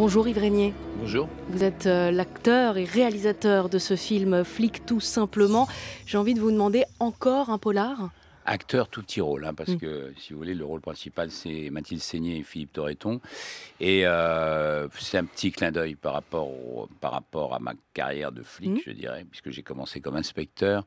Bonjour Yves Bonjour. Vous êtes euh, l'acteur et réalisateur de ce film Flic tout simplement. J'ai envie de vous demander encore un polar acteur tout petit rôle, hein, parce mm. que si vous voulez, le rôle principal c'est Mathilde Seigné et Philippe toreton Et euh, c'est un petit clin d'œil par, rapport au, par rapport à ma carrière de flic, mm. je dirais, puisque j'ai commencé comme inspecteur.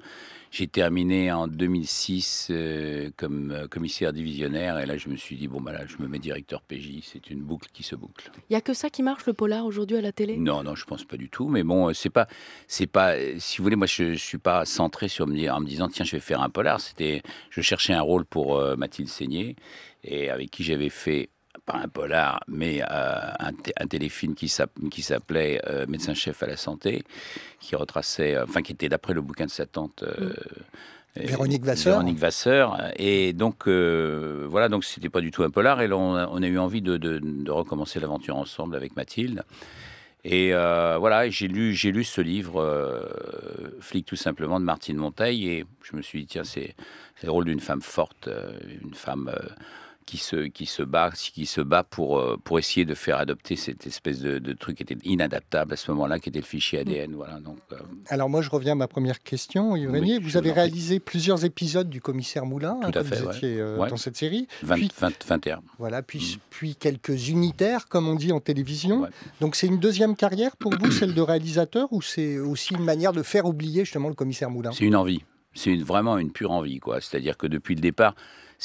J'ai terminé en 2006 euh, comme euh, commissaire divisionnaire, et là je me suis dit, bon, bah là je me mets directeur PJ, c'est une boucle qui se boucle. Il n'y a que ça qui marche le polar aujourd'hui à la télé Non, non, je pense pas du tout, mais bon, c'est pas, c'est pas, si vous voulez, moi je, je suis pas centré sur me dire, en me disant, tiens, je vais faire un polar, c'était je cherchais un rôle pour euh, Mathilde Seigné, et avec qui j'avais fait pas un polar, mais euh, un, téléfilm qui s'appelait euh, Médecin-chef à la santé, qui retraçait, enfin qui était d'après le bouquin de sa tante. Mm. Véronique Vasseur. Et donc, ce voilà, donc c'était pas du tout un polar. Et on a, eu envie de, de recommencer l'aventure ensemble avec Mathilde. Et euh, voilà, j'ai lu, j'ai lu ce livre, euh, Flic tout simplement, de Martine Monteil, et je me suis dit, tiens, c'est, le rôle d'une femme forte, euh, une femme qui se, qui se bat, qui se bat pour, euh, pour essayer de faire adopter cette espèce de, truc qui était inadaptable à ce moment-là, qui était le fichier mm. ADN. Voilà, donc, euh. Alors moi, je reviens à ma première question, Yvonne vous avez réalisé plusieurs épisodes du commissaire Moulin, Tout hein, vous étiez euh, dans cette série. 20, puis, Voilà, puis, mm. puis quelques unitaires, comme on dit en télévision. Donc c'est une deuxième carrière pour vous, celle de réalisateur, ou c'est aussi une manière de faire oublier justement le commissaire Moulin C'est une envie. C'est vraiment une pure envie, quoi. C'est-à-dire que depuis le départ,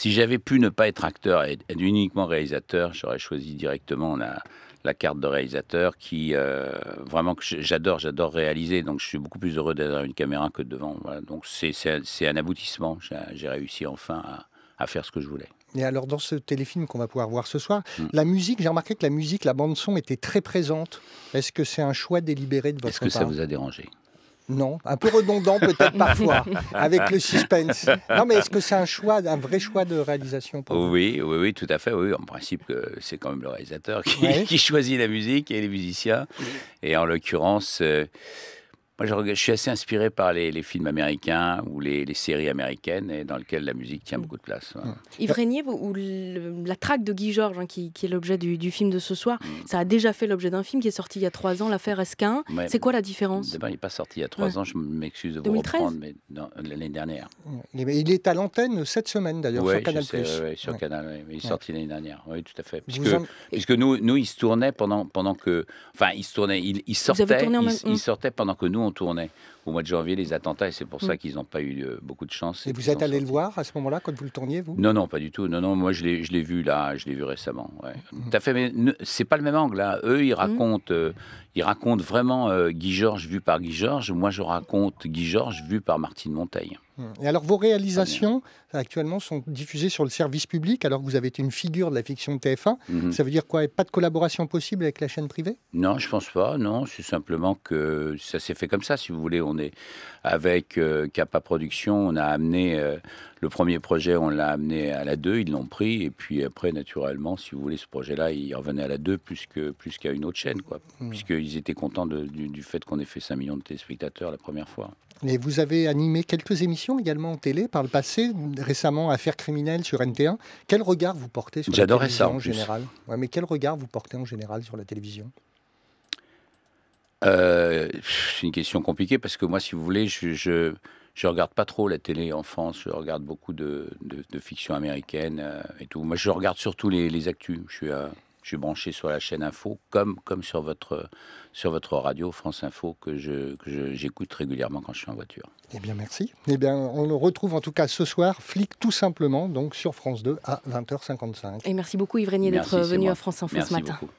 si j'avais pu ne pas être acteur et être uniquement réalisateur, j'aurais choisi directement la, la carte de réalisateur qui euh, vraiment que j'adore, j'adore réaliser. Donc je suis beaucoup plus heureux derrière une caméra que devant. Voilà. Donc c'est un aboutissement. J'ai réussi enfin à, faire ce que je voulais. Et alors dans ce téléfilm qu'on va pouvoir voir ce soir, hmm. la musique, j'ai remarqué que la musique, la bande son était très présente. Est-ce que c'est un choix délibéré de votre part Est-ce que ça vous a dérangé non, un peu redondant peut-être parfois, avec le suspense. Non, mais est-ce que c'est un choix, un vrai choix de réalisation pour Oui, oui, oui, tout à fait. Oui, en principe, euh, c'est quand même le réalisateur qui, choisit la musique et les musiciens. Et en l'occurrence. Euh, moi, je, suis assez inspiré par les, films américains ou les, séries américaines et dans lesquelles la musique tient mm. beaucoup de place. Mm. Yves Régnier, ou la traque de Guy Georges, hein, qui, est l'objet du, film de ce soir, mm. ça a déjà fait l'objet d'un film qui est sorti il y a trois ans, l'affaire Esquin. c'est quoi la différence Il n'est pas sorti il y a trois ans, je m'excuse de vous reprendre, mais l'année dernière. Il est à l'antenne cette semaine d'ailleurs sur Canal+. sur Canal, il est sorti l'année dernière, oui tout à fait. Puisque, nous, nous, il se tournait pendant, pendant que... Enfin, il se tournait, il, sortait, il, il sortait pendant que nous, tournait au mois de janvier les attentats et c'est pour ça mm. qu'ils n'ont pas eu euh, beaucoup de chance. Et vous êtes allé le voir à ce moment-là quand vous le tourniez, vous Non, non, pas du tout. Non, non, moi je l'ai vu là, je l'ai vu récemment. Ouais. Mm. fait, mais c'est pas le même angle. là. Hein. Eux, ils mm. racontent, euh, ils racontent vraiment euh, Guy Georges vu par Guy Georges. Moi, je raconte Guy Georges vu par Martine Montaigne. Mmh. Et alors, vos réalisations actuellement sont diffusées sur le service public, alors que vous avez été une figure de la fiction de TF1. Mmh. Ça veut dire quoi Pas de collaboration possible avec la chaîne privée Non, je ne pense pas. Non, c'est simplement que ça s'est fait comme ça, si vous voulez. On est avec Capa euh, Kappa on a amené euh, le premier projet, on l'a amené à la 2, ils l'ont pris. Et puis après, naturellement, si vous voulez, ce projet-là, il revenait à la 2 plus qu'à plus une autre chaîne, quoi. Hmm. Puisqu'ils étaient contents du, fait qu'on ait fait 5 millions de téléspectateurs la première fois. Et vous avez animé quelques émissions également en télé par le passé, récemment Affaires criminelles sur NT1. Quel regard vous portez sur la télévision ça, en, général ouais, Mais quel regard vous portez en général sur la télévision euh, c'est une question compliquée parce que moi, si vous voulez, je, je regarde pas trop la télé en France. Je regarde beaucoup de, de, de fiction américaine euh, et tout. Moi, je regarde surtout les, les actus. Je suis, euh, je suis branché sur la chaîne Info, comme, comme sur, votre, sur votre radio France Info, que j'écoute je, que régulièrement quand je suis en voiture. Eh bien, merci. Eh bien, on le retrouve en tout cas ce soir, Flic tout simplement, donc sur France 2 à 20h55. Et merci beaucoup, Yves d'être venu à France Info ce matin. Beaucoup.